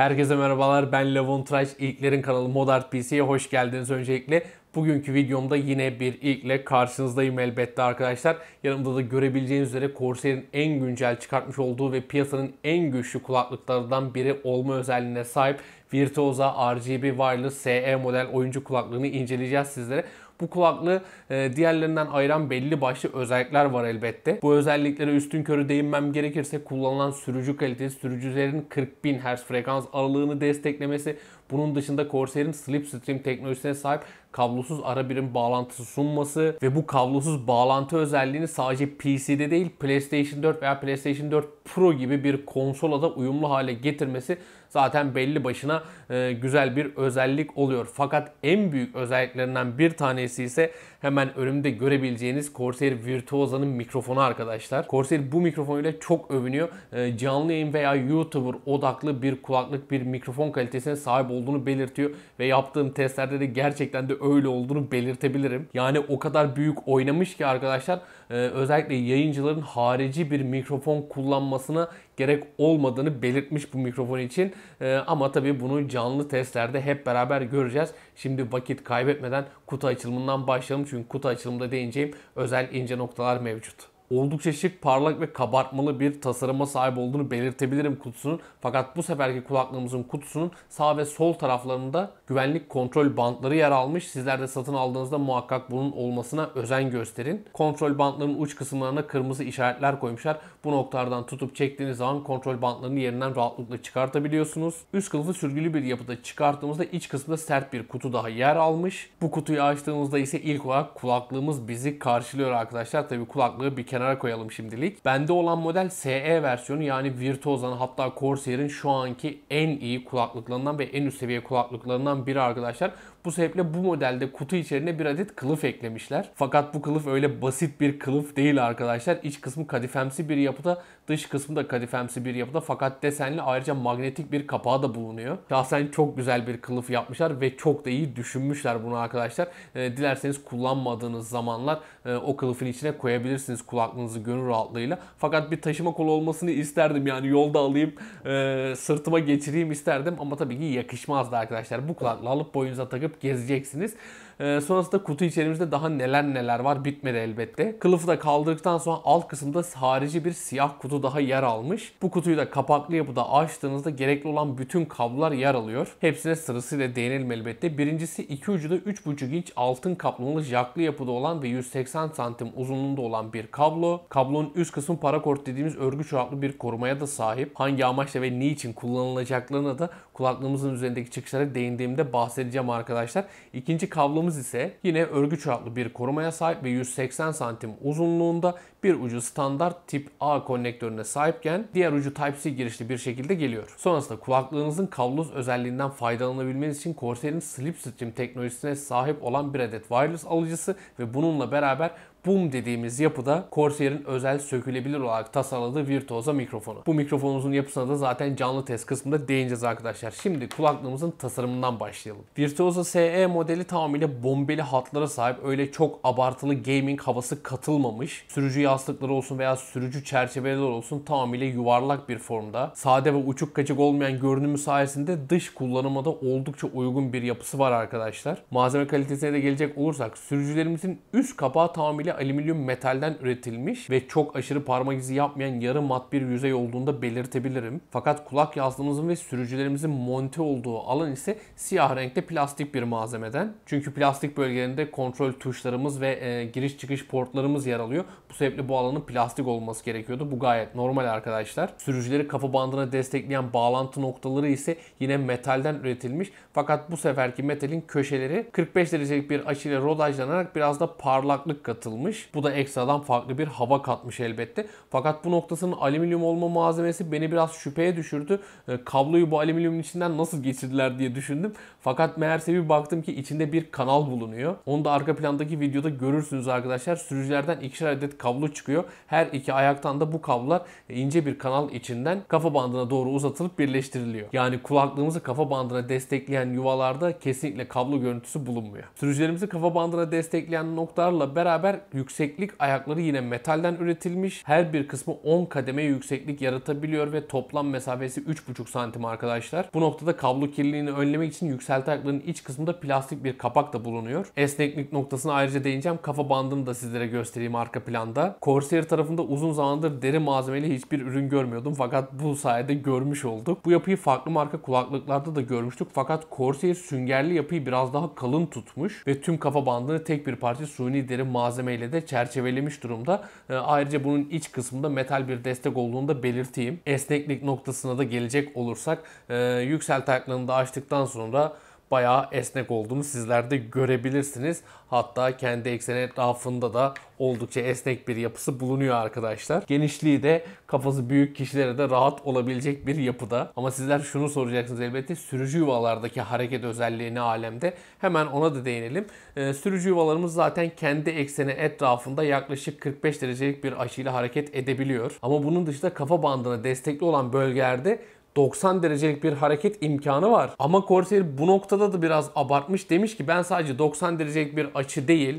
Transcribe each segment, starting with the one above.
Herkese merhabalar ben Levon Traş. İlklerin kanalı Modart PC'ye hoş geldiniz öncelikle. Bugünkü videomda yine bir ilkle karşınızdayım elbette arkadaşlar. Yanımda da görebileceğiniz üzere Corsair'in en güncel çıkartmış olduğu ve piyasanın en güçlü kulaklıklarından biri olma özelliğine sahip Virtuosa RGB Wireless SE model oyuncu kulaklığını inceleyeceğiz sizlere. Bu kulaklığı e, diğerlerinden ayıran belli başlı özellikler var elbette. Bu özelliklere üstün körü değinmem gerekirse kullanılan sürücü kalitesi, sürücülerin 40.000 Hz frekans aralığını desteklemesi, bunun dışında Corsair'in Slipstream teknolojisine sahip kablosuz ara birim bağlantısı sunması ve bu kablosuz bağlantı özelliğini sadece PC'de değil PlayStation 4 veya PlayStation 4 Pro gibi bir konsola da uyumlu hale getirmesi zaten belli başına e, güzel bir özellik oluyor. Fakat en büyük özelliklerinden bir tanesi ise hemen önümde görebileceğiniz Corsair Virtuosa'nın mikrofonu arkadaşlar. Corsair bu mikrofonuyla çok övünüyor. E, canlı yayın veya YouTuber odaklı bir kulaklık bir mikrofon kalitesine sahip olduğunu belirtiyor ve yaptığım testlerde de gerçekten de öyle olduğunu belirtebilirim. Yani o kadar büyük oynamış ki arkadaşlar ee, özellikle yayıncıların harici bir mikrofon kullanmasına gerek olmadığını belirtmiş bu mikrofon için. Ee, ama tabii bunu canlı testlerde hep beraber göreceğiz. Şimdi vakit kaybetmeden kutu açılımından başlayalım. Çünkü kutu açılımda değineceğim özel ince noktalar mevcut oldukça şık, parlak ve kabartmalı bir tasarıma sahip olduğunu belirtebilirim kutusunun. Fakat bu seferki kulaklığımızın kutusunun sağ ve sol taraflarında güvenlik kontrol bantları yer almış. Sizler de satın aldığınızda muhakkak bunun olmasına özen gösterin. Kontrol bantlarının uç kısımlarına kırmızı işaretler koymuşlar. Bu noktadan tutup çektiğiniz zaman kontrol bantlarını yerinden rahatlıkla çıkartabiliyorsunuz. Üst kılıfı sürgülü bir yapıda çıkarttığımızda iç kısmında sert bir kutu daha yer almış. Bu kutuyu açtığımızda ise ilk olarak kulaklığımız bizi karşılıyor arkadaşlar. Tabi kulaklığı bir kere kenara koyalım şimdilik. Bende olan model SE versiyonu yani Virtuosa'nın hatta Corsair'in şu anki en iyi kulaklıklarından ve en üst seviye kulaklıklarından biri arkadaşlar. Bu sebeple bu modelde kutu içerisine bir adet kılıf eklemişler. Fakat bu kılıf öyle basit bir kılıf değil arkadaşlar. İç kısmı kadifemsi bir yapıda, dış kısmı da kadifemsi bir yapıda fakat desenli ayrıca magnetik bir kapağı da bulunuyor. Şahsen çok güzel bir kılıf yapmışlar ve çok da iyi düşünmüşler bunu arkadaşlar. E, dilerseniz kullanmadığınız zamanlar e, o kılıfın içine koyabilirsiniz kulaklığınızı gönül rahatlığıyla. Fakat bir taşıma kolu olmasını isterdim yani yolda alayım e, sırtıma geçireyim isterdim ama tabii ki yakışmazdı arkadaşlar. Bu kulaklığı alıp boynunuza takıp koyup gezeceksiniz. Ee, sonrasında kutu içerimizde daha neler neler var bitmedi elbette. Kılıfı da kaldırdıktan sonra alt kısımda harici bir siyah kutu daha yer almış. Bu kutuyu da kapaklı yapıda açtığınızda gerekli olan bütün kablolar yer alıyor. Hepsine sırasıyla değinelim elbette. Birincisi iki ucu da 3,5 inç altın kaplamalı jaklı yapıda olan ve 180 santim uzunluğunda olan bir kablo. Kablonun üst kısmı parakort dediğimiz örgü çoraplı bir korumaya da sahip. Hangi amaçla ve niçin kullanılacaklarına da kulaklığımızın üzerindeki çıkışlara değindiğimde bahsedeceğim arkadaşlar. İkinci kablomuz Kafamız ise yine örgü çaplı bir korumaya sahip ve 180 santim uzunluğunda bir ucu standart tip A konnektörüne sahipken diğer ucu Type-C girişli bir şekilde geliyor. Sonrasında kulaklığınızın kablosuz özelliğinden faydalanabilmeniz için Corsair'in Slipstream teknolojisine sahip olan bir adet wireless alıcısı ve bununla beraber boom dediğimiz yapıda Corsair'in özel sökülebilir olarak tasarladığı Virtuosa mikrofonu. Bu mikrofonumuzun yapısına da zaten canlı test kısmında değineceğiz arkadaşlar. Şimdi kulaklığımızın tasarımından başlayalım. Virtuosa SE modeli tamamıyla bombeli hatlara sahip öyle çok abartılı gaming havası katılmamış. Sürücü yastıkları olsun veya sürücü çerçeveler olsun tamamıyla yuvarlak bir formda. Sade ve uçuk kaçık olmayan görünümü sayesinde dış kullanıma da oldukça uygun bir yapısı var arkadaşlar. Malzeme kalitesine de gelecek olursak sürücülerimizin üst kapağı tamamıyla genelde alüminyum metalden üretilmiş ve çok aşırı parmak izi yapmayan yarı mat bir yüzey olduğunda belirtebilirim. Fakat kulak yazdığımızın ve sürücülerimizin monte olduğu alan ise siyah renkte plastik bir malzemeden. Çünkü plastik bölgelerinde kontrol tuşlarımız ve e, giriş çıkış portlarımız yer alıyor. Bu sebeple bu alanın plastik olması gerekiyordu. Bu gayet normal arkadaşlar. Sürücüleri kafa bandına destekleyen bağlantı noktaları ise yine metalden üretilmiş. Fakat bu seferki metalin köşeleri 45 derecelik bir açıyla rodajlanarak biraz da parlaklık katılmış yansıtılmış. Bu da ekstradan farklı bir hava katmış elbette. Fakat bu noktasının alüminyum olma malzemesi beni biraz şüpheye düşürdü. Ee, kabloyu bu alüminyumun içinden nasıl geçirdiler diye düşündüm. Fakat meğerse bir baktım ki içinde bir kanal bulunuyor. Onu da arka plandaki videoda görürsünüz arkadaşlar. Sürücülerden ikişer adet kablo çıkıyor. Her iki ayaktan da bu kablolar ince bir kanal içinden kafa bandına doğru uzatılıp birleştiriliyor. Yani kulaklığımızı kafa bandına destekleyen yuvalarda kesinlikle kablo görüntüsü bulunmuyor. Sürücülerimizi kafa bandına destekleyen noktalarla beraber yükseklik ayakları yine metalden üretilmiş. Her bir kısmı 10 kademe yükseklik yaratabiliyor ve toplam mesafesi 3,5 santim arkadaşlar. Bu noktada kablo kirliliğini önlemek için yükselti ayaklarının iç kısmında plastik bir kapak da bulunuyor. Esneklik noktasına ayrıca değineceğim. Kafa bandını da sizlere göstereyim arka planda. Corsair tarafında uzun zamandır deri malzemeli hiçbir ürün görmüyordum fakat bu sayede görmüş olduk. Bu yapıyı farklı marka kulaklıklarda da görmüştük fakat Corsair süngerli yapıyı biraz daha kalın tutmuş ve tüm kafa bandını tek bir parça suni deri malzemeyle ile de çerçevelemiş durumda. Ee, ayrıca bunun iç kısmında metal bir destek olduğunu da belirteyim. Esneklik noktasına da gelecek olursak e, yüksel ayaklarını da açtıktan sonra bayağı esnek olduğunu sizler de görebilirsiniz. Hatta kendi ekseni etrafında da oldukça esnek bir yapısı bulunuyor arkadaşlar. Genişliği de kafası büyük kişilere de rahat olabilecek bir yapıda. Ama sizler şunu soracaksınız elbette sürücü yuvalardaki hareket özelliğini alemde? Hemen ona da değinelim. Ee, sürücü yuvalarımız zaten kendi ekseni etrafında yaklaşık 45 derecelik bir açıyla hareket edebiliyor. Ama bunun dışında kafa bandına destekli olan bölgelerde 90 derecelik bir hareket imkanı var. Ama Corsair bu noktada da biraz abartmış. Demiş ki ben sadece 90 derecelik bir açı değil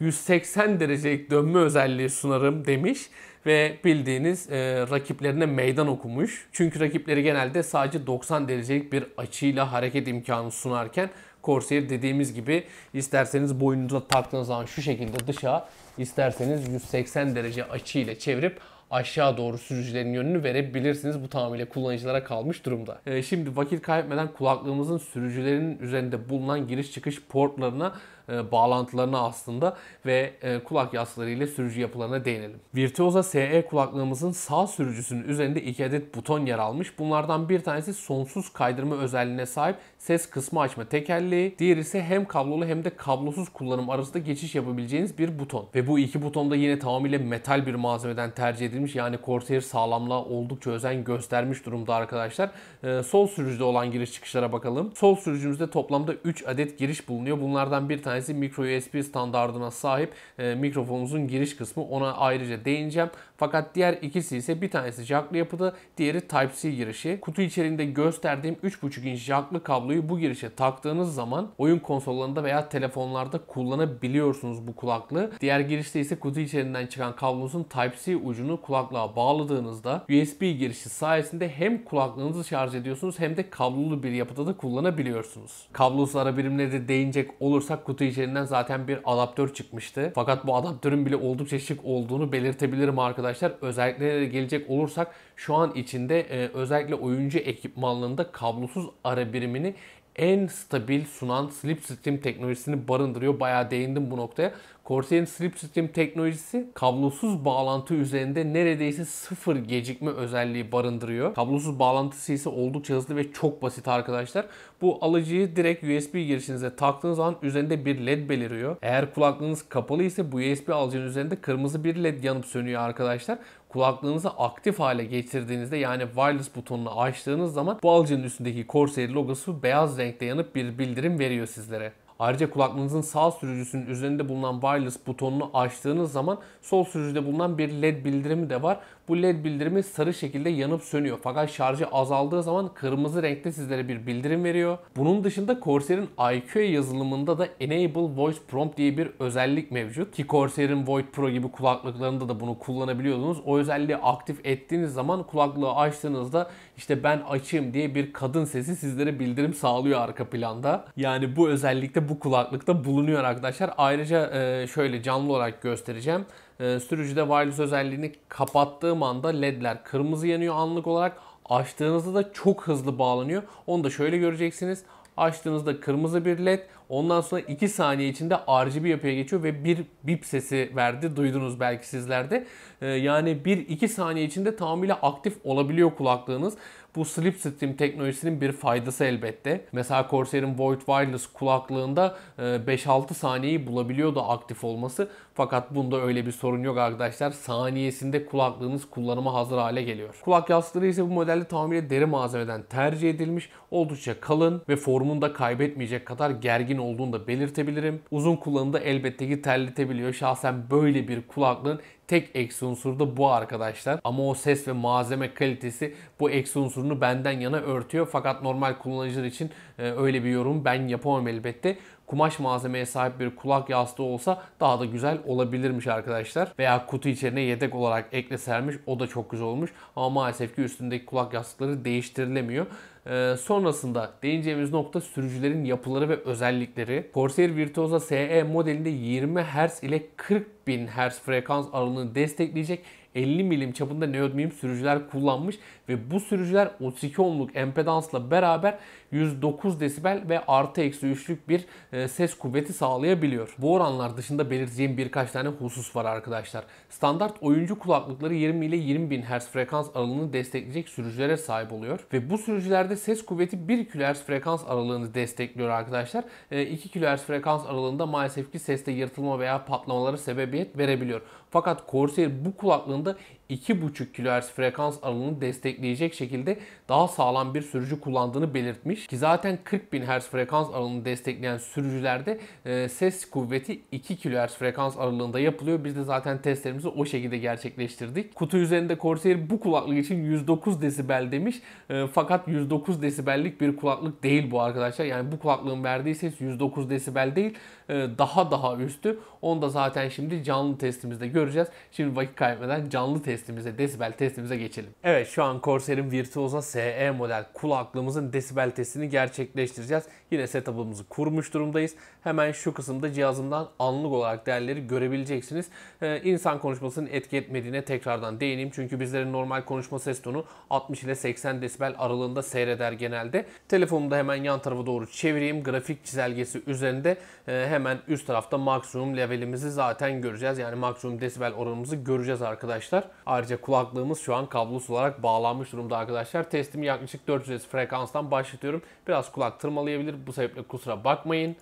180 e, derecelik dönme özelliği sunarım demiş ve bildiğiniz e, rakiplerine meydan okumuş. Çünkü rakipleri genelde sadece 90 derecelik bir açıyla hareket imkanı sunarken Corsair dediğimiz gibi isterseniz boynunuza taktığınız zaman şu şekilde dışa isterseniz 180 derece açıyla çevirip aşağı doğru sürücülerin yönünü verebilirsiniz. Bu tamamıyla kullanıcılara kalmış durumda. E, şimdi vakit kaybetmeden kulaklığımızın sürücülerin üzerinde bulunan giriş çıkış portlarına e, bağlantılarına aslında ve e, kulak yastıkları ile sürücü yapılarına değinelim. Virtuosa SE kulaklığımızın sağ sürücüsünün üzerinde iki adet buton yer almış. Bunlardan bir tanesi sonsuz kaydırma özelliğine sahip ses kısmı açma tekerleği. Diğeri ise hem kablolu hem de kablosuz kullanım arasında geçiş yapabileceğiniz bir buton. Ve bu iki buton da yine tamamıyla metal bir malzemeden tercih edilmiş. Yani Corsair sağlamla oldukça özen göstermiş durumda arkadaşlar. Ee, sol sürücüde olan giriş çıkışlara bakalım. Sol sürücümüzde toplamda 3 adet giriş bulunuyor. Bunlardan bir tanesi micro USB standartına sahip e, mikrofonumuzun giriş kısmı. Ona ayrıca değineceğim. Fakat diğer ikisi ise bir tanesi jacklı yapıda, diğeri Type-C girişi. Kutu içerisinde gösterdiğim 3.5 inç jacklı kabloyu bu girişe taktığınız zaman oyun konsollarında veya telefonlarda kullanabiliyorsunuz bu kulaklığı. Diğer girişte ise kutu içerisinden çıkan kablonuzun Type-C ucunu kulaklığa bağladığınızda USB girişi sayesinde hem kulaklığınızı şarj ediyorsunuz hem de kablolu bir yapıda da kullanabiliyorsunuz. Kablosuz ara birimleri de değinecek olursak kutu içerisinden zaten bir adaptör çıkmıştı. Fakat bu adaptörün bile oldukça şık olduğunu belirtebilirim arkadaşlar arkadaşlar özelliklere de gelecek olursak şu an içinde e, özellikle oyuncu ekipmanlarında kablosuz ara birimini en stabil sunan Slipstream teknolojisini barındırıyor. Bayağı değindim bu noktaya. Corsair'in Slipstream teknolojisi kablosuz bağlantı üzerinde neredeyse sıfır gecikme özelliği barındırıyor. Kablosuz bağlantısı ise oldukça hızlı ve çok basit arkadaşlar. Bu alıcıyı direkt USB girişinize taktığınız zaman üzerinde bir led beliriyor. Eğer kulaklığınız kapalı ise bu USB alıcının üzerinde kırmızı bir led yanıp sönüyor arkadaşlar kulaklığınızı aktif hale getirdiğinizde yani wireless butonunu açtığınız zaman bu alıcının üstündeki Corsair logosu beyaz renkte yanıp bir bildirim veriyor sizlere. Ayrıca kulaklığınızın sağ sürücüsünün üzerinde bulunan wireless butonunu açtığınız zaman sol sürücüde bulunan bir led bildirimi de var. Bu led bildirimi sarı şekilde yanıp sönüyor. Fakat şarjı azaldığı zaman kırmızı renkte sizlere bir bildirim veriyor. Bunun dışında Corsair'in IQ yazılımında da Enable Voice Prompt diye bir özellik mevcut. Ki Corsair'in Void Pro gibi kulaklıklarında da bunu kullanabiliyordunuz. O özelliği aktif ettiğiniz zaman kulaklığı açtığınızda işte ben açayım diye bir kadın sesi sizlere bildirim sağlıyor arka planda. Yani bu özellikte bu kulaklıkta bulunuyor arkadaşlar. Ayrıca e, şöyle canlı olarak göstereceğim. Ee, sürücüde wireless özelliğini kapattığım anda ledler kırmızı yanıyor anlık olarak. Açtığınızda da çok hızlı bağlanıyor. Onu da şöyle göreceksiniz. Açtığınızda kırmızı bir led ondan sonra 2 saniye içinde RGB yapıya geçiyor ve bir bip sesi verdi. Duydunuz belki sizlerde. Ee, yani 1-2 saniye içinde tamamıyla aktif olabiliyor kulaklığınız. Bu Sleep Stream teknolojisinin bir faydası elbette. Mesela Corsair'in Void Wireless kulaklığında 5-6 e, saniyeyi bulabiliyordu aktif olması. Fakat bunda öyle bir sorun yok arkadaşlar. Saniyesinde kulaklığınız kullanıma hazır hale geliyor. Kulak yastıkları ise bu modelde tamamıyla deri malzemeden tercih edilmiş. Oldukça kalın ve formunu da kaybetmeyecek kadar gergin olduğunu da belirtebilirim. Uzun kullanımda elbette ki terletebiliyor. Şahsen böyle bir kulaklığın tek eksi unsuru da bu arkadaşlar. Ama o ses ve malzeme kalitesi bu eksi unsurunu benden yana örtüyor. Fakat normal kullanıcılar için e, öyle bir yorum ben yapamam elbette kumaş malzemeye sahip bir kulak yastığı olsa daha da güzel olabilirmiş arkadaşlar. Veya kutu içerine yedek olarak eklesermiş o da çok güzel olmuş. Ama maalesef ki üstündeki kulak yastıkları değiştirilemiyor. Ee, sonrasında değineceğimiz nokta sürücülerin yapıları ve özellikleri. Corsair Virtuosa SE modelinde 20 Hz ile 40.000 Hz frekans aralığını destekleyecek 50 milim çapında neodmiyum sürücüler kullanmış ve bu sürücüler 32 ohmluk empedansla beraber 109 desibel ve artı eksi 3'lük bir e, ses kuvveti sağlayabiliyor. Bu oranlar dışında belirteceğim birkaç tane husus var arkadaşlar. Standart oyuncu kulaklıkları 20 ile 20 bin Hz frekans aralığını destekleyecek sürücülere sahip oluyor. Ve bu sürücülerde ses kuvveti 1 kHz frekans aralığını destekliyor arkadaşlar. 2 e, kHz frekans aralığında maalesef ki seste yırtılma veya patlamalara sebebiyet verebiliyor. Fakat Corsair bu kulaklığında 2,5 kHz frekans aralığını destekleyecek şekilde daha sağlam bir sürücü kullandığını belirtmiş. Ki zaten 40.000 Hz frekans aralığını destekleyen sürücülerde e, ses kuvveti 2 kHz frekans aralığında yapılıyor. Biz de zaten testlerimizi o şekilde gerçekleştirdik. Kutu üzerinde Corsair bu kulaklık için 109 desibel demiş. E, fakat 109 desibellik bir kulaklık değil bu arkadaşlar. Yani bu kulaklığın verdiği ses 109 desibel değil. E, daha daha üstü. Onu da zaten şimdi canlı testimizde göreceğiz. Şimdi vakit kaybetmeden canlı testimize, desibel testimize geçelim. Evet şu an Corsair'in Virtuosa SE model kulaklığımızın desibel testini gerçekleştireceğiz. Yine setup'ımızı kurmuş durumdayız. Hemen şu kısımda cihazımdan anlık olarak değerleri görebileceksiniz. Ee, insan konuşmasının etki etmediğine tekrardan değineyim. Çünkü bizlerin normal konuşma ses tonu 60 ile 80 desibel aralığında seyreder genelde. Telefonumu da hemen yan tarafa doğru çevireyim. Grafik çizelgesi üzerinde e, hemen üst tarafta maksimum levelimizi zaten göreceğiz. Yani maksimum desibel oranımızı göreceğiz arkadaşlar. Ayrıca kulaklığımız şu an kablosuz olarak bağlanmış durumda arkadaşlar. Testimi yaklaşık 400 frekanstan başlatıyorum. Biraz kulak tırmalayabilir. Bu sebeple kusura bakmayın.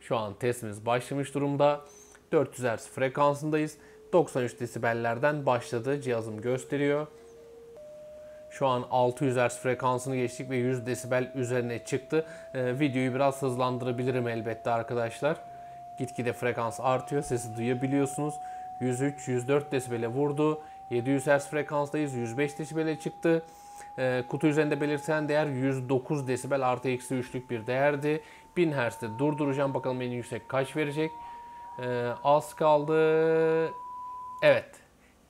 Şu an testimiz başlamış durumda. 400 Hz frekansındayız. 93 desibellerden başladı cihazım gösteriyor. Şu an 600 Hz frekansını geçtik ve 100 desibel üzerine çıktı. E, videoyu biraz hızlandırabilirim elbette arkadaşlar. Gitgide frekans artıyor. Sesi duyabiliyorsunuz. 103-104 desibele vurdu. 700 Hz frekanstayız. 105 desibele çıktı. E, kutu üzerinde belirten değer 109 desibel artı eksi 3'lük bir değerdi. 1000 Hz'de durduracağım. Bakalım en yüksek kaç verecek. E, az kaldı. Evet.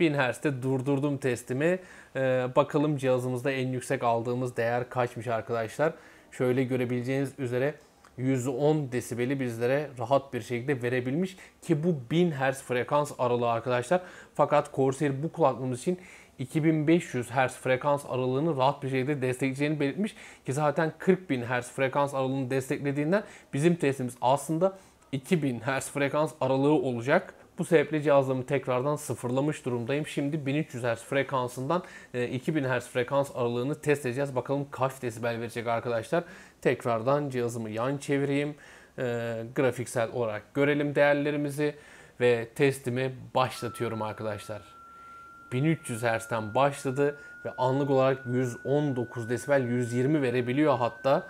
1000 Hz'de durdurdum testimi. Ee, bakalım cihazımızda en yüksek aldığımız değer kaçmış arkadaşlar. Şöyle görebileceğiniz üzere 110 desibeli bizlere rahat bir şekilde verebilmiş ki bu 1000 Hz frekans aralığı arkadaşlar. Fakat Corsair bu kulaklığımız için 2500 Hz frekans aralığını rahat bir şekilde destekleyeceğini belirtmiş ki zaten 40.000 Hz frekans aralığını desteklediğinden bizim testimiz aslında 2000 Hz frekans aralığı olacak. Bu sebeple cihazlarımı tekrardan sıfırlamış durumdayım. Şimdi 1300 Hz frekansından 2000 e, Hz frekans aralığını test edeceğiz. Bakalım kaç desibel verecek arkadaşlar. Tekrardan cihazımı yan çevireyim. E, grafiksel olarak görelim değerlerimizi ve testimi başlatıyorum arkadaşlar. 1300 Hz'den başladı ve anlık olarak 119 desibel 120 verebiliyor hatta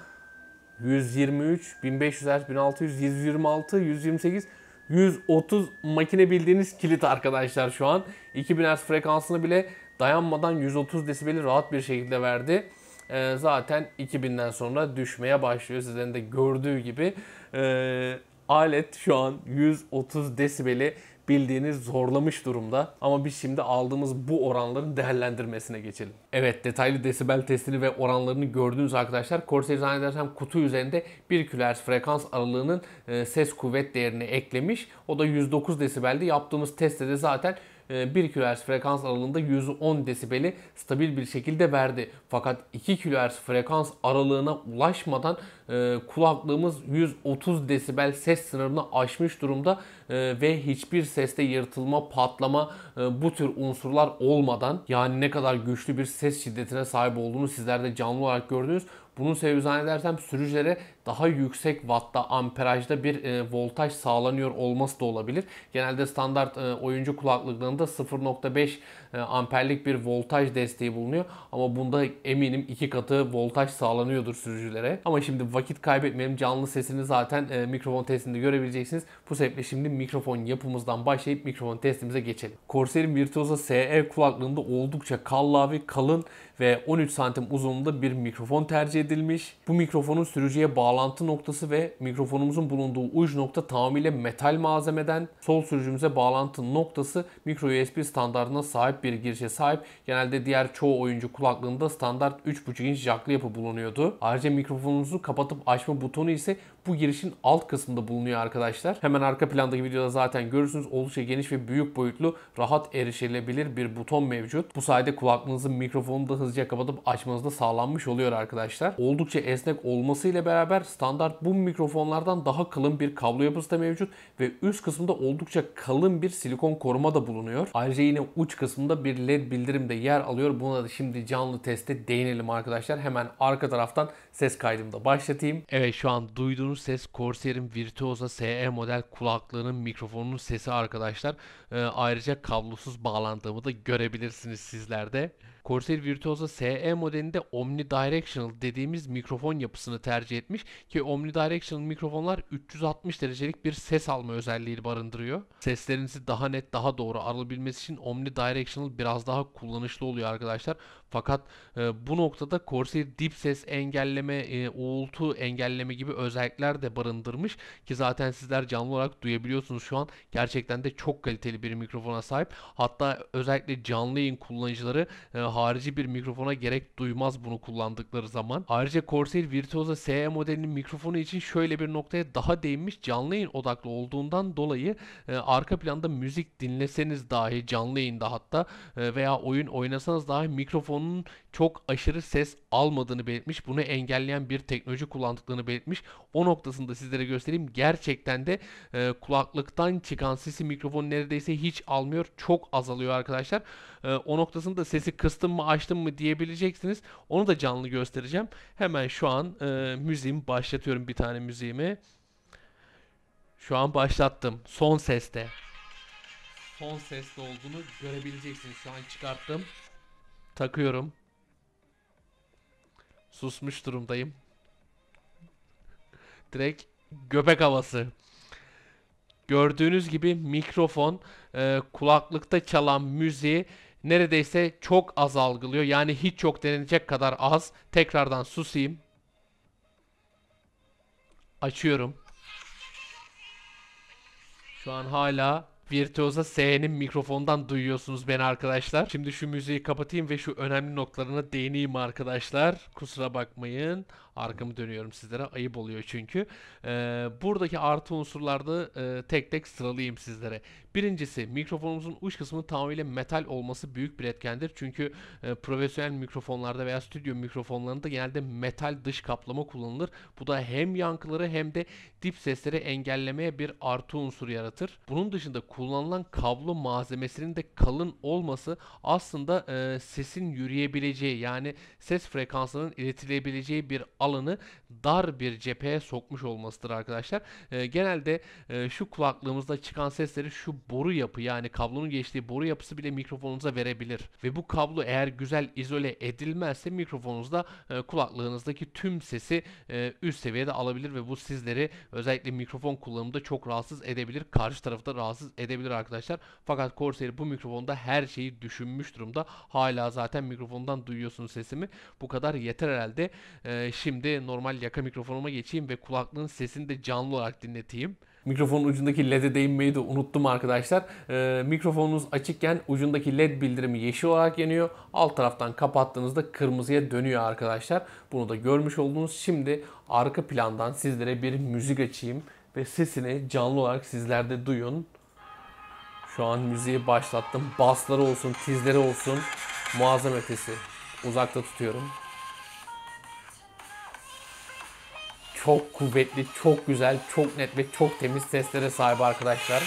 123 1500 Hz 1600 126 128 130 makine bildiğiniz kilit arkadaşlar şu an. 2000 Hz frekansını bile dayanmadan 130 desibeli rahat bir şekilde verdi. Ee, zaten 2000'den sonra düşmeye başlıyor. Sizlerin de gördüğü gibi e, alet şu an 130 desibeli bildiğiniz zorlamış durumda. Ama biz şimdi aldığımız bu oranların değerlendirmesine geçelim. Evet detaylı desibel testini ve oranlarını gördüğünüz arkadaşlar. Corsair zannedersem kutu üzerinde 1 kHz frekans aralığının e, ses kuvvet değerini eklemiş. O da 109 desibeldi. yaptığımız testte de zaten 1 ee, kHz frekans aralığında 110 desibeli stabil bir şekilde verdi. Fakat 2 kHz frekans aralığına ulaşmadan e, kulaklığımız 130 desibel ses sınırını aşmış durumda e, ve hiçbir seste yırtılma, patlama e, bu tür unsurlar olmadan yani ne kadar güçlü bir ses şiddetine sahip olduğunu sizler de canlı olarak gördünüz. Bunun sebebi zannedersem sürücülere daha yüksek vatta, amperajda bir e, voltaj sağlanıyor olması da olabilir. Genelde standart e, oyuncu kulaklıklarında 0.5 ee, amperlik bir voltaj desteği bulunuyor. Ama bunda eminim iki katı voltaj sağlanıyordur sürücülere. Ama şimdi vakit kaybetmeyelim. Canlı sesini zaten e, mikrofon testinde görebileceksiniz. Bu sebeple şimdi mikrofon yapımızdan başlayıp mikrofon testimize geçelim. Corsair Virtuosa SE kulaklığında oldukça kallavi, kalın ve 13 santim uzunluğunda bir mikrofon tercih edilmiş. Bu mikrofonun sürücüye bağlantı noktası ve mikrofonumuzun bulunduğu uç nokta tamamıyla metal malzemeden. Sol sürücümüze bağlantı noktası micro USB standartına sahip bir girişe sahip. Genelde diğer çoğu oyuncu kulaklığında standart 3.5 inç jacklı yapı bulunuyordu. Ayrıca mikrofonunuzu kapatıp açma butonu ise bu girişin alt kısmında bulunuyor arkadaşlar. Hemen arka plandaki videoda zaten görürsünüz. Oldukça geniş ve büyük boyutlu rahat erişilebilir bir buton mevcut. Bu sayede kulaklığınızın mikrofonunu da hızlıca kapatıp açmanız da sağlanmış oluyor arkadaşlar. Oldukça esnek olmasıyla beraber standart bu mikrofonlardan daha kalın bir kablo yapısı da mevcut ve üst kısmında oldukça kalın bir silikon koruma da bulunuyor. Ayrıca yine uç kısmında bir led bildirim de yer alıyor. Buna da şimdi canlı teste değinelim arkadaşlar. Hemen arka taraftan ses kaydımı da başlatayım. Evet şu an duyduğunuz duyduğunuz ses Corsair'in Virtuosa SE model kulaklığının mikrofonunun sesi arkadaşlar. E, ayrıca kablosuz bağlandığımı da görebilirsiniz sizlerde. Corsair Virtuosa SE modelinde omnidirectional dediğimiz mikrofon yapısını tercih etmiş ki omnidirectional mikrofonlar 360 derecelik bir ses alma özelliği barındırıyor. Seslerinizi daha net, daha doğru alabilmesi için omnidirectional biraz daha kullanışlı oluyor arkadaşlar. Fakat e, bu noktada Corsair dip ses engelleme, e, uğultu engelleme gibi özellikler efektler de barındırmış ki zaten sizler canlı olarak duyabiliyorsunuz şu an. Gerçekten de çok kaliteli bir mikrofona sahip. Hatta özellikle canlı yayın kullanıcıları e, harici bir mikrofona gerek duymaz bunu kullandıkları zaman. Ayrıca Corsair Virtuosa SE modelinin mikrofonu için şöyle bir noktaya daha değinmiş. Canlı yayın odaklı olduğundan dolayı e, arka planda müzik dinleseniz dahi canlı yayında hatta e, veya oyun oynasanız dahi mikrofonun çok aşırı ses almadığını belirtmiş. Bunu engelleyen bir teknoloji kullandıklarını belirtmiş. O noktasında sizlere göstereyim. Gerçekten de e, kulaklıktan çıkan sesi mikrofon neredeyse hiç almıyor. Çok azalıyor arkadaşlar. E, o noktasında sesi kıstım mı açtım mı diyebileceksiniz. Onu da canlı göstereceğim. Hemen şu an e, müziğimi başlatıyorum bir tane müziğimi. Şu an başlattım. Son seste. Son seste olduğunu görebileceksiniz. Şu an çıkarttım. Takıyorum. Susmuş durumdayım. Direkt göbek havası. Gördüğünüz gibi mikrofon e, kulaklıkta çalan müziği neredeyse çok az algılıyor. Yani hiç çok denilecek kadar az. Tekrardan susayım. Açıyorum. Şu an hala Virtuosa S'nin mikrofondan duyuyorsunuz beni arkadaşlar. Şimdi şu müziği kapatayım ve şu önemli noktalarına değineyim arkadaşlar. Kusura bakmayın. Arkamı dönüyorum sizlere. Ayıp oluyor çünkü. E, buradaki artı unsurlarda e, tek tek sıralayayım sizlere. Birincisi mikrofonumuzun uç kısmının tamamıyla metal olması büyük bir etkendir. Çünkü e, profesyonel mikrofonlarda veya stüdyo mikrofonlarında genelde metal dış kaplama kullanılır. Bu da hem yankıları hem de dip sesleri engellemeye bir artı unsur yaratır. Bunun dışında kullanılan kablo malzemesinin de kalın olması aslında e, sesin yürüyebileceği yani ses frekansının iletilebileceği bir alanı dar bir cepheye sokmuş olmasıdır arkadaşlar. E, genelde e, şu kulaklığımızda çıkan sesleri şu boru yapı yani kablonun geçtiği boru yapısı bile mikrofonunuza verebilir. Ve bu kablo eğer güzel izole edilmezse mikrofonunuzda e, kulaklığınızdaki tüm sesi e, üst seviyede alabilir ve bu sizleri özellikle mikrofon kullanımında çok rahatsız edebilir. Karşı tarafı da rahatsız edebilir arkadaşlar. Fakat Corsair bu mikrofonda her şeyi düşünmüş durumda. Hala zaten mikrofondan duyuyorsunuz sesimi. Bu kadar yeter herhalde. E, şimdi Şimdi normal yaka mikrofonuma geçeyim ve kulaklığın sesini de canlı olarak dinleteyim. Mikrofonun ucundaki LED'e değinmeyi de unuttum arkadaşlar. Ee, mikrofonunuz açıkken ucundaki LED bildirimi yeşil olarak yanıyor. Alt taraftan kapattığınızda kırmızıya dönüyor arkadaşlar. Bunu da görmüş oldunuz. Şimdi arka plandan sizlere bir müzik açayım ve sesini canlı olarak sizlerde duyun. Şu an müziği başlattım. Basları olsun, tizleri olsun. Muazzam ötesi. Uzakta tutuyorum. çok kuvvetli, çok güzel, çok net ve çok temiz seslere sahip arkadaşlar.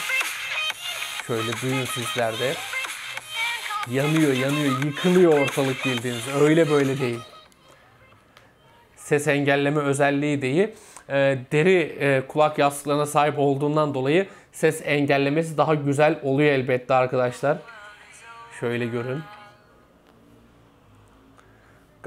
Şöyle duyun sizlerde. Yanıyor, yanıyor, yıkılıyor ortalık bildiğiniz. Öyle böyle değil. Ses engelleme özelliği değil. E, deri e, kulak yastıklarına sahip olduğundan dolayı ses engellemesi daha güzel oluyor elbette arkadaşlar. Şöyle görün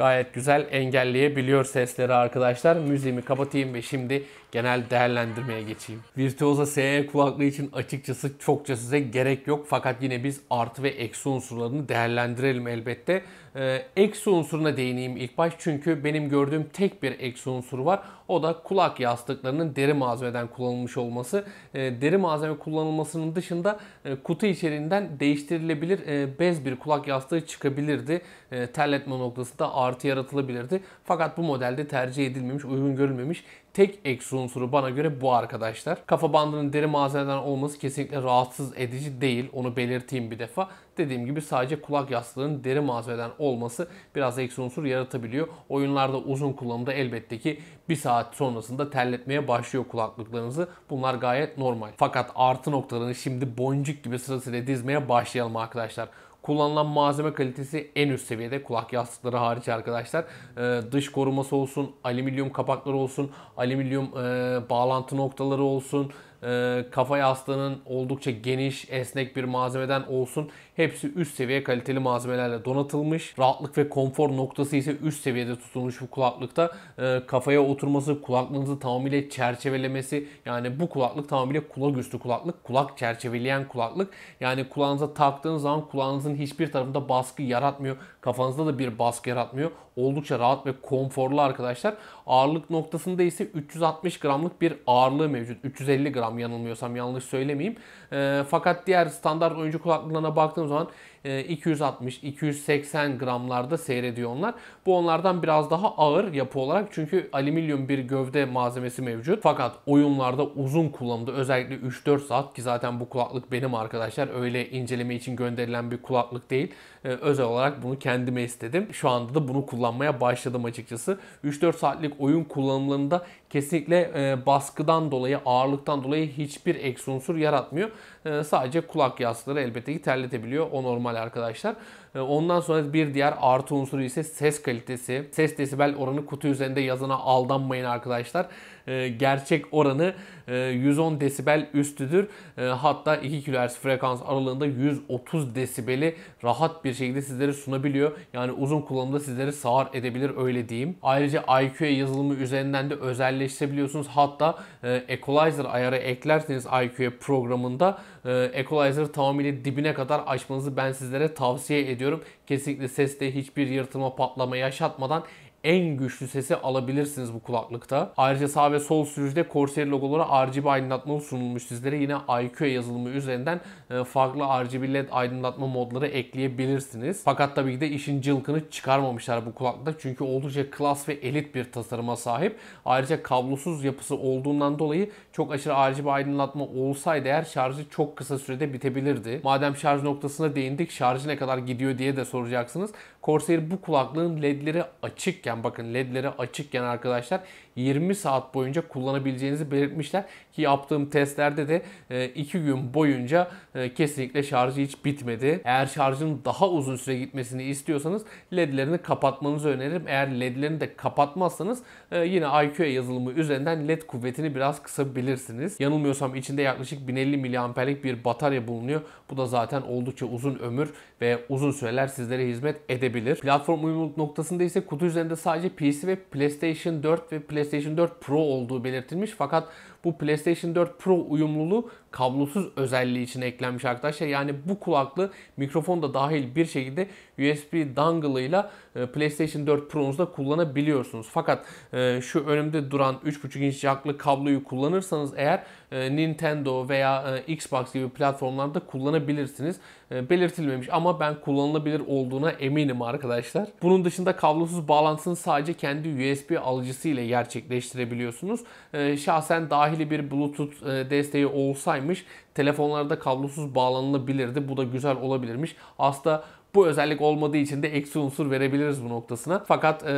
gayet güzel engelleyebiliyor sesleri arkadaşlar. Müziğimi kapatayım ve şimdi genel değerlendirmeye geçeyim. Virtuosa SE kulaklığı için açıkçası çokça size gerek yok. Fakat yine biz artı ve eksi unsurlarını değerlendirelim elbette. Ee, eksi unsuruna değineyim ilk baş. Çünkü benim gördüğüm tek bir eksi unsur var. O da kulak yastıklarının deri malzemeden kullanılmış olması. Ee, deri malzeme kullanılmasının dışında e, kutu içeriğinden değiştirilebilir e, bez bir kulak yastığı çıkabilirdi. E, terletme noktasında artı yaratılabilirdi. Fakat bu modelde tercih edilmemiş, uygun görülmemiş tek eksi unsuru bana göre bu arkadaşlar. Kafa bandının deri malzemeden olması kesinlikle rahatsız edici değil. Onu belirteyim bir defa. Dediğim gibi sadece kulak yastığının deri malzemeden olması biraz eksi unsur yaratabiliyor. Oyunlarda uzun kullanımda elbette ki bir saat sonrasında terletmeye başlıyor kulaklıklarınızı. Bunlar gayet normal. Fakat artı noktalarını şimdi boncuk gibi sırasıyla dizmeye başlayalım arkadaşlar. Kullanılan malzeme kalitesi en üst seviyede kulak yastıkları hariç arkadaşlar. E, dış koruması olsun, alüminyum kapakları olsun, alüminyum e, bağlantı noktaları olsun, ee, kafa yastığının oldukça geniş, esnek bir malzemeden olsun. Hepsi üst seviye kaliteli malzemelerle donatılmış. Rahatlık ve konfor noktası ise üst seviyede tutulmuş bu kulaklıkta. Ee, kafaya oturması, kulaklığınızı tamamıyla çerçevelemesi. Yani bu kulaklık tamamıyla kulak üstü kulaklık. Kulak çerçeveleyen kulaklık. Yani kulağınıza taktığınız zaman kulağınızın hiçbir tarafında baskı yaratmıyor. Kafanızda da bir baskı yaratmıyor. Oldukça rahat ve konforlu arkadaşlar. Ağırlık noktasında ise 360 gramlık bir ağırlığı mevcut. 350 gram yanılmıyorsam yanlış söylemeyeyim. E, fakat diğer standart oyuncu kulaklıklarına baktığım zaman 260-280 ee, gramlarda seyrediyor onlar. Bu onlardan biraz daha ağır yapı olarak çünkü alüminyum bir gövde malzemesi mevcut. Fakat oyunlarda uzun kullanımda özellikle 3-4 saat ki zaten bu kulaklık benim arkadaşlar öyle inceleme için gönderilen bir kulaklık değil. Ee, özel olarak bunu kendime istedim. Şu anda da bunu kullanmaya başladım açıkçası. 3-4 saatlik oyun kullanımlarında kesinlikle e, baskıdan dolayı, ağırlıktan dolayı hiçbir ek unsur yaratmıyor. Ee, sadece kulak yastıkları elbette ki terletebiliyor. O normal normal arkadaşlar. E, ondan sonra bir diğer artı unsuru ise ses kalitesi. Ses desibel oranı kutu üzerinde yazana aldanmayın arkadaşlar. E, gerçek oranı 110 e, desibel üstüdür. Hatta 2 kHz frekans aralığında 130 desibeli rahat bir şekilde sizlere sunabiliyor. Yani uzun kullanımda sizleri sağır edebilir öyle diyeyim. Ayrıca IQ'ya yazılımı üzerinden de özelleştirebiliyorsunuz. Hatta Equalizer ayarı eklerseniz IQ'ya programında Equalizer tamamıyla dibine kadar açmanızı ben sizlere tavsiye ediyorum ediyorum. Kesinlikle seste hiçbir yırtılma patlama yaşatmadan en güçlü sesi alabilirsiniz bu kulaklıkta. Ayrıca sağ ve sol sürücüde Corsair logoları RGB aydınlatmalı sunulmuş sizlere. Yine IQ yazılımı üzerinden e, farklı RGB LED aydınlatma modları ekleyebilirsiniz. Fakat tabii ki de işin cılkını çıkarmamışlar bu kulaklıkta. Çünkü oldukça klas ve elit bir tasarıma sahip. Ayrıca kablosuz yapısı olduğundan dolayı çok aşırı RGB aydınlatma olsaydı eğer şarjı çok kısa sürede bitebilirdi. Madem şarj noktasına değindik şarjı ne kadar gidiyor diye de soracaksınız. Corsair bu kulaklığın ledleri açıkken açıkken bakın ledleri açıkken arkadaşlar 20 saat boyunca kullanabileceğinizi belirtmişler ki yaptığım testlerde de 2 e, gün boyunca e, kesinlikle şarjı hiç bitmedi. Eğer şarjın daha uzun süre gitmesini istiyorsanız ledlerini kapatmanızı öneririm. Eğer ledlerini de kapatmazsanız e, yine IQA yazılımı üzerinden led kuvvetini biraz kısabilirsiniz. Yanılmıyorsam içinde yaklaşık 1050 miliamperlik bir batarya bulunuyor. Bu da zaten oldukça uzun ömür ve uzun süreler sizlere hizmet edebilir. Platform uyumluluk noktasında ise kutu üzerinde sadece PC ve PlayStation 4 ve PlayStation PlayStation 4 Pro olduğu belirtilmiş fakat bu PlayStation 4 Pro uyumluluğu kablosuz özelliği için eklenmiş arkadaşlar. Yani bu kulaklığı mikrofon da dahil bir şekilde USB dongle ile PlayStation 4 Pro'nuzda kullanabiliyorsunuz. Fakat e, şu önümde duran 3.5 inç jacklı kabloyu kullanırsanız eğer e, Nintendo veya e, Xbox gibi platformlarda kullanabilirsiniz. Belirtilmemiş ama ben kullanılabilir olduğuna eminim arkadaşlar. Bunun dışında kablosuz bağlantısını sadece kendi USB alıcısı ile gerçekleştirebiliyorsunuz. Şahsen daha dahili bir Bluetooth e, desteği olsaymış telefonlarda kablosuz bağlanılabilirdi. Bu da güzel olabilirmiş. Aslında bu özellik olmadığı için de eksi unsur verebiliriz bu noktasına. Fakat e,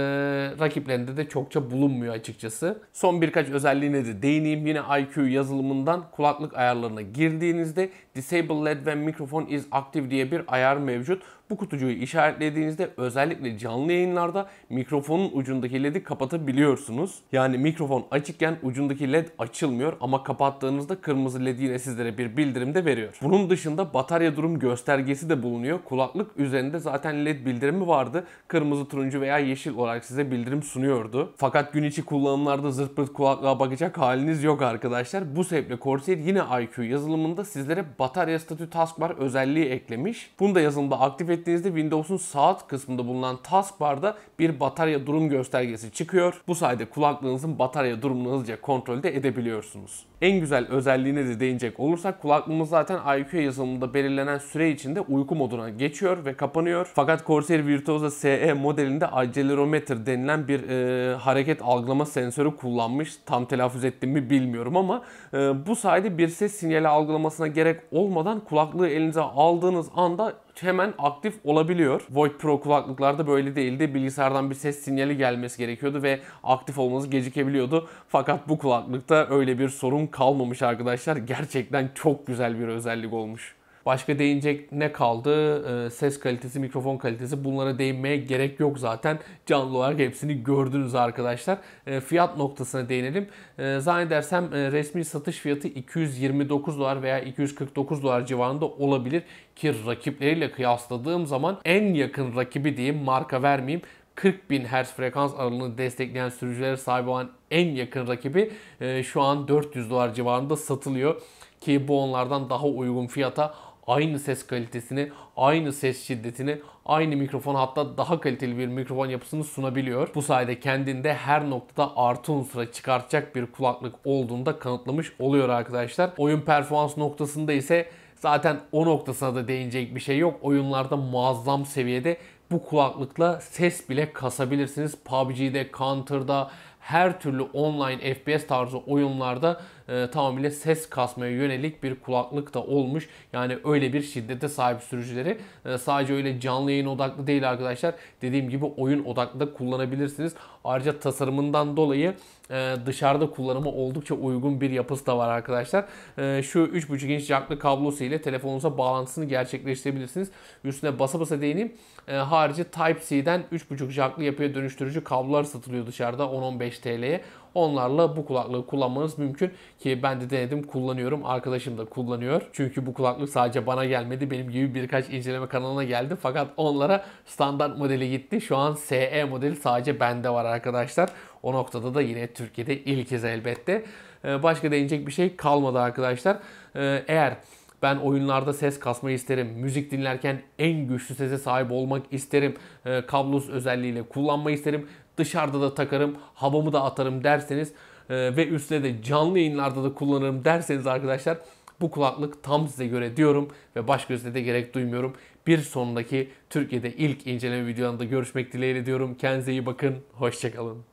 rakiplerinde de çokça bulunmuyor açıkçası. Son birkaç özelliğine de değineyim. Yine IQ yazılımından kulaklık ayarlarına girdiğinizde Disable LED ve Microphone is Active diye bir ayar mevcut. Bu kutucuğu işaretlediğinizde özellikle canlı yayınlarda mikrofonun ucundaki LED'i kapatabiliyorsunuz. Yani mikrofon açıkken ucundaki LED açılmıyor ama kapattığınızda kırmızı LED yine sizlere bir bildirim de veriyor. Bunun dışında batarya durum göstergesi de bulunuyor. Kulaklık üzerinde zaten LED bildirimi vardı. Kırmızı, turuncu veya yeşil olarak size bildirim sunuyordu. Fakat gün içi kullanımlarda zırt pırt kulaklığa bakacak haliniz yok arkadaşlar. Bu sebeple Corsair yine IQ yazılımında sizlere batarya statü taskbar özelliği eklemiş. Bunu da yazılımda aktif ettiğinizde Windows'un saat kısmında bulunan taskbar'da bir batarya durum göstergesi çıkıyor. Bu sayede kulaklığınızın batarya durumunu hızlıca kontrol de edebiliyorsunuz. En güzel özelliğine de değinecek olursak kulaklığımız zaten IQ yazılımında belirlenen süre içinde uyku moduna geçiyor ve kapanıyor. Fakat Corsair Virtuosa SE modelinde accelerometer denilen bir e, hareket algılama sensörü kullanmış. Tam telaffuz ettiğimi bilmiyorum ama e, bu sayede bir ses sinyali algılamasına gerek olmadan kulaklığı elinize aldığınız anda hemen aktif olabiliyor. Void Pro kulaklıklarda böyle değildi. Bilgisayardan bir ses sinyali gelmesi gerekiyordu ve aktif olmanız gecikebiliyordu. Fakat bu kulaklıkta öyle bir sorun kalmamış arkadaşlar. Gerçekten çok güzel bir özellik olmuş. Başka değinecek ne kaldı? Ee, ses kalitesi, mikrofon kalitesi bunlara değinmeye gerek yok zaten. Canlı olarak hepsini gördünüz arkadaşlar. Ee, fiyat noktasına değinelim. Ee, zannedersem e, resmi satış fiyatı 229 dolar veya 249 dolar civarında olabilir. Ki rakipleriyle kıyasladığım zaman en yakın rakibi diyeyim marka vermeyeyim. 40 bin Hz frekans aralığını destekleyen sürücülere sahip olan en yakın rakibi e, şu an 400 dolar civarında satılıyor ki bu onlardan daha uygun fiyata aynı ses kalitesini, aynı ses şiddetini, aynı mikrofon hatta daha kaliteli bir mikrofon yapısını sunabiliyor. Bu sayede kendinde her noktada artı unsura çıkartacak bir kulaklık olduğunu da kanıtlamış oluyor arkadaşlar. Oyun performans noktasında ise zaten o noktasına da değinecek bir şey yok. Oyunlarda muazzam seviyede bu kulaklıkla ses bile kasabilirsiniz. PUBG'de, Counter'da, her türlü online FPS tarzı oyunlarda e, tamamıyla ses kasmaya yönelik bir kulaklık da olmuş. Yani öyle bir şiddete sahip sürücüleri e, sadece öyle canlı yayın odaklı değil arkadaşlar. Dediğim gibi oyun odaklı da kullanabilirsiniz. Ayrıca tasarımından dolayı e, dışarıda kullanımı oldukça uygun bir yapısı da var arkadaşlar. E, şu 3.5 inç jacklı kablosu ile telefonunuza bağlantısını gerçekleştirebilirsiniz. Üstüne basa basa değineyim. E, harici Type-C'den 3.5 jacklı yapıya dönüştürücü kablolar satılıyor dışarıda 10-15 TL'ye. Onlarla bu kulaklığı kullanmanız mümkün ki ben de denedim kullanıyorum. Arkadaşım da kullanıyor. Çünkü bu kulaklık sadece bana gelmedi. Benim gibi birkaç inceleme kanalına geldi. Fakat onlara standart modeli gitti. Şu an SE modeli sadece bende var arkadaşlar. O noktada da yine Türkiye'de ilk kez elbette. Ee, başka değinecek bir şey kalmadı arkadaşlar. Ee, eğer ben oyunlarda ses kasmayı isterim. Müzik dinlerken en güçlü sese sahip olmak isterim. E, kablosuz özelliğiyle kullanmayı isterim dışarıda da takarım, havamı da atarım derseniz e, ve üstüne de canlı yayınlarda da kullanırım derseniz arkadaşlar bu kulaklık tam size göre diyorum ve başka üstüne de gerek duymuyorum. Bir sonraki Türkiye'de ilk inceleme videolarında görüşmek dileğiyle diyorum. Kendinize iyi bakın. Hoşçakalın.